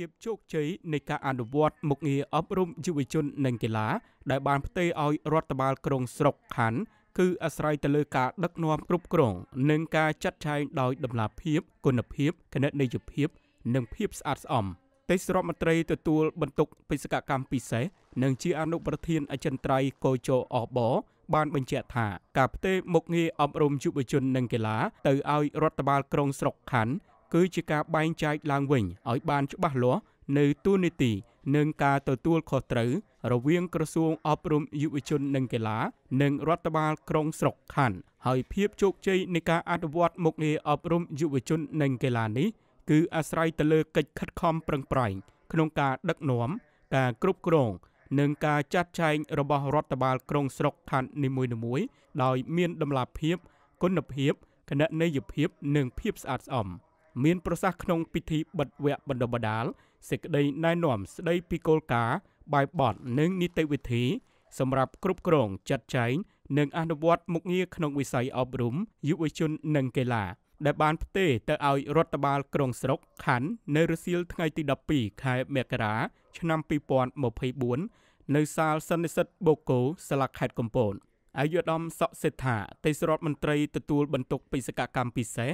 ភាពជោគជ័យនៃការអនុវត្តមុខងារអប់រំយុវជននិងកីឡា ដែលបានផ្ទេរឲ្យរដ្ឋបាលក្រុងស្រុកខណ្ឌគឺអាស្រ័យទៅលើការដឹកនាំគ្រប់គ្រងនិងការចាត់ចែងដោយតម្លាភាពគុណភាពគណនេយ្យភាពនិងភាពស្អាតស្អំទេសរដ្ឋមន្ត្រីទទួលបន្ទុកបេសកកម្មពិសេសនិងជាអនុប្រធានអចិន្ត្រៃយ៍កោជអបបានបញ្ជាក់ថាការផ្ទេរមុខងារអប់រំយុវជននិងកីឡាទៅឲ្យរដ្ឋបាលក្រុងស្រុកខណ្ឌគឺជាការបែងចែកឡើងវិញឲ្យបានច្បាស់លាស់នៅទូនីតិនិងការទទួលខុសត្រូវរវាងក្រសួងអប់រំយុវជននិងកីឡា និងរដ្ឋបាលក្រុងស្រុកខណ្ឌហើយភាពជោគជ័យនៃការអនុវត្តមុខងារអប់រំយុវជននិងកីឡានេះគឺអាស្រ័យទៅលើកិច្ចខិតខំប្រឹងប្រែងក្នុងការដឹកនាំការគ្រប់គ្រងនិងការចាត់ចែងរបស់រដ្ឋបាលក្រុងស្រុកខណ្ឌនីមួយៗដោយមានតម្លាភាពគុណភាពគណនេយ្យភាពនិងភាពស្អាតស្អំ។មានប្រសាសន៍ក្នុងពិធីបិទវគ្គបណ្ដុះបណ្ដាលសេចក្តីណែនាំ ស្ដីពីគោលការណ៍បែបបទនិងនីតិវិធីសម្រាប់គ្រប់គ្រងចាត់ចែងនិង អនុវត្តមុខងារក្នុងវិស័យអប់រំយុវជននិងកីឡា ដែលបានផ្ទេរទៅឲ្យរដ្ឋបាល ក្រុងស្រុកខណ្ឌនៅរសៀលថ្ងៃទី12ខែមករាឆ្នាំ2024នៅសាលសន្និសីទបូកូសាលាខេត្តកំពតអាយុធម្មសកសេដ្ឋាទេសរដ្ឋមន្ត្រីទទួល បន្ទុកបេសកកម្មពិសេស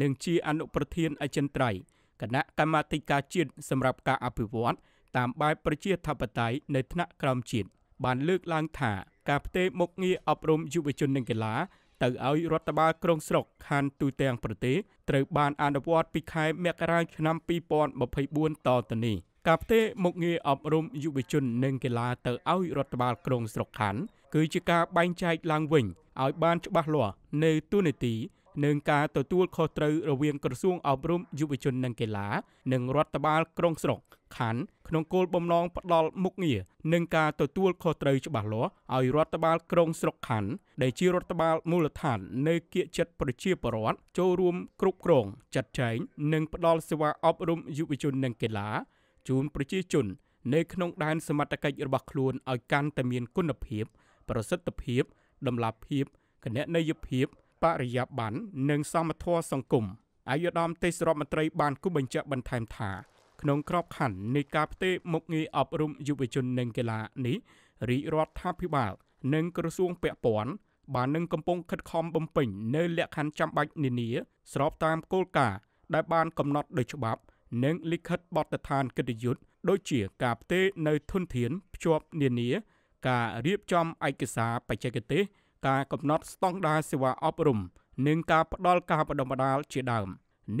និងជាអនុប្រធាន អចិន្ត្រៃយ៍គណៈកម្មាធិការជាតិសម្រាប់ការអភិវឌ្ឍតាមបែបប្រជាធិបតេយ្យនៅថ្នាក់ក្រោមជាតិបានលើកឡើង ថាការផ្ទេរមុខងារអប់រំយុវជននិងកីឡា ទៅឲ្យរដ្ឋបាលក្រុងស្រុកខណ្ឌទូទាំងប្រទេសត្រូវបានអនុវត្តពីខែមករាឆ្នាំ2024តទៅនេះការផ្ទេរមុខងារអប់រំយុវជននិងកីឡាទៅឲ្យរដ្ឋបាលក្រុងស្រុកខណ្ឌគឺជាការបែងចែកឡើងវិញឲ្យ បានច្បាស់លាស់នៅទូនីតិនិងការទទួលខុសត្រូវរវាងក្រសួងអប់រំយុវជននិងកីឡានិងរដ្ឋបាលក្រុងស្រុកខណ្ឌក្នុងគោលបំណងផ្ដល់មុខងារនិងការទទួលខុសត្រូវច្បាស់លាស់ឲ្យរដ្ឋបាលក្រុងស្រុកខណ្ឌដែលជារដ្ឋបាលមូលដ្ឋាននៅគៀកចិត្តប្រជាពលរដ្ឋចូលរួមគ្រប់គ្រងចាត់ចែងនិងផ្ដល់សេវាអប់រំយុវជននិងកីឡាជូនប្រជាជននៅក្នុងដែនសមត្ថកិច្ចរបស់ខ្លួនឲ្យកាន់តែមានគុណភាពប្រសិទ្ធភាពតម្លាភាពគណនេយ្យភាពបរិយាបន្ននិងសមធម៌សង្គមអាយុធម្មទេសរដ្ឋមន្ត្រីបានគូបញ្ជាក់បន្ថែមថា ក្នុងក្របខ័ណ្ឌនៃការផ្ទេរមុខងារអប់រំយុវជននិងកីឡានេះរាជរដ្ឋាភិបាលនិងក្រសួងពាក់ព័ន្ធបាននឹងកំពុងខិតខំបំពេញនៅលក្ខខណ្ឌចាំបាច់នានាស្របតាមគោលការណ៍ដែលបានកំណត់ដោយច្បាប់និងលិខិតបទដ្ឋានកិត្តិយសដូចជាការផ្ទេរនៅធនធានភ្ជាប់នានាការរៀបចំឯកសារបច្ចេកទេសការកំណត់ស្តង់ដារសេវាអប់រំនិងការផ្តល់ការបណ្តុះបណ្តាលជាដើម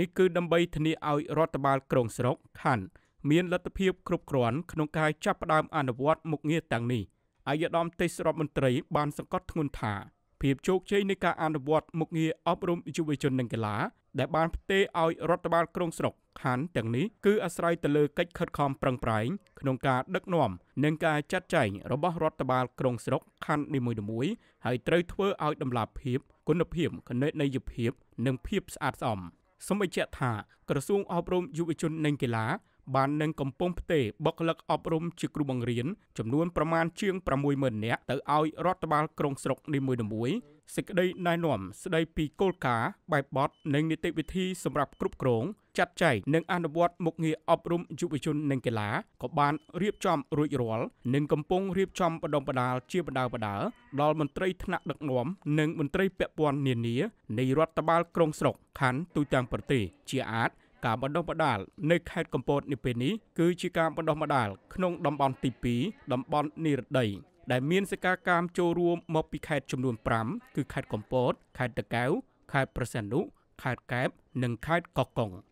នេះគឺដើម្បីធានាឲ្យរដ្ឋបាលក្រុងស្រុកខណ្ឌមានលទ្ធភាពគ្រប់គ្រាន់ក្នុងការចាប់ផ្តើមអនុវត្ត មុខងារទាំងនេះអាយដាមទេសរដ្ឋមន្ត្រីបានសង្កត់ធ្ងន់ថាភាពជោគជ័យនៃការអនុវត្តមុខងារអប់រំយុវជននិងកីឡា ដែលបានផ្ទេរឲ្យរដ្ឋបាលក្រុងស្រុកខណ្ឌទាំងនេះគឺអាស្រ័យទៅលើកិច្ចខិតខំប្រឹងប្រែងក្នុងការដឹកនាំនិងការចាត់ចែងរបស់រដ្ឋបាលក្រុងស្រុកខណ្ឌនីមួយៗហើយត្រូវធ្វើឲ្យតម្លាភាពគុណភាពគណនេយ្យភាព និងភាពស្អាតស្អំសូមបញ្ជាក់ថាក្រសួងអប់រំយុវជននិងកីឡាបាននឹងកំពុងផ្ទេរបុគ្គលិកអប់រំជាគ្រូបង្រៀនចំនួនប្រមាណជាង60000នាក់ទៅឲ្យរដ្ឋបាលក្រុងស្រុកនីមួយៗសេចក្តីណែនាំស្តីពីគោលការណ៍បែបបទនិងនីតិវិធីសម្រាប់គ្រប់គ្រងចាត់ចែងនិងអនុវត្តមុខងារអប់រំយុវជននិងកីឡាក៏បានរៀបចំរួចរាល់និងកំពុងរៀបចំបណ្ដុំបណ្ដាលជាបណ្ដាបណ្ដាលដល់មន្ត្រីថ្នាក់ដឹកនាំនិងមន្ត្រីពាក់ព័ន្ធនានានៃរដ្ឋបាលក្រុងស្រុកខណ្ឌទូទាំងប្រទេសជាអាចការបណ្ដុះបណ្ដាលនៅខេត្តកំពតនេះពេលនេះគឺជាការបណ្ដុះបណ្ដាលក្នុងតំបន់ទី2តំបន់និរដីដែលមានសិកាកាមចូលរួមមកពីខេត្តចំនួន5គឺខេត្តកំពតខេត្តតាកែវខេត្តប្រសិទ្ធនុខេត្តកែបនិងខេត្តកោះកុង។